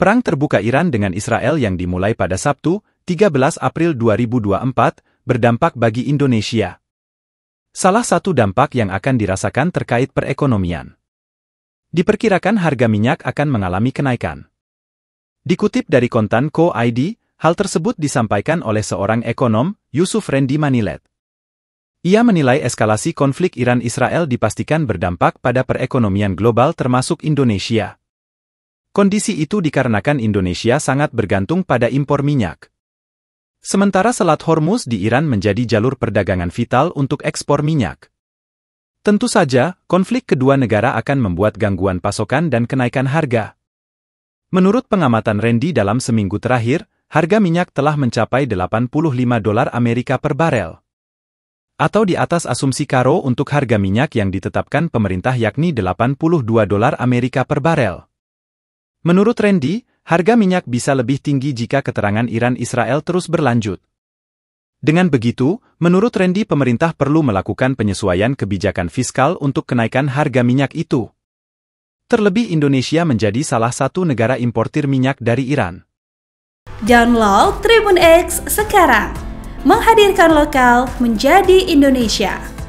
Perang terbuka Iran dengan Israel yang dimulai pada Sabtu, 13 April 2024, berdampak bagi Indonesia. Salah satu dampak yang akan dirasakan terkait perekonomian. Diperkirakan harga minyak akan mengalami kenaikan. Dikutip dari kontan Co ID, hal tersebut disampaikan oleh seorang ekonom, Yusuf Rendi Manilet. Ia menilai eskalasi konflik Iran-Israel dipastikan berdampak pada perekonomian global termasuk Indonesia. Kondisi itu dikarenakan Indonesia sangat bergantung pada impor minyak. Sementara Selat Hormuz di Iran menjadi jalur perdagangan vital untuk ekspor minyak. Tentu saja, konflik kedua negara akan membuat gangguan pasokan dan kenaikan harga. Menurut pengamatan Randy dalam seminggu terakhir, harga minyak telah mencapai 85 dolar Amerika per barel. Atau di atas asumsi Karo untuk harga minyak yang ditetapkan pemerintah yakni 82 dolar Amerika per barel. Menurut Randy, harga minyak bisa lebih tinggi jika keterangan Iran-Israel terus berlanjut. Dengan begitu, menurut Randy pemerintah perlu melakukan penyesuaian kebijakan fiskal untuk kenaikan harga minyak itu. Terlebih Indonesia menjadi salah satu negara importir minyak dari Iran. Download Tribun X sekarang. Menghadirkan lokal menjadi Indonesia.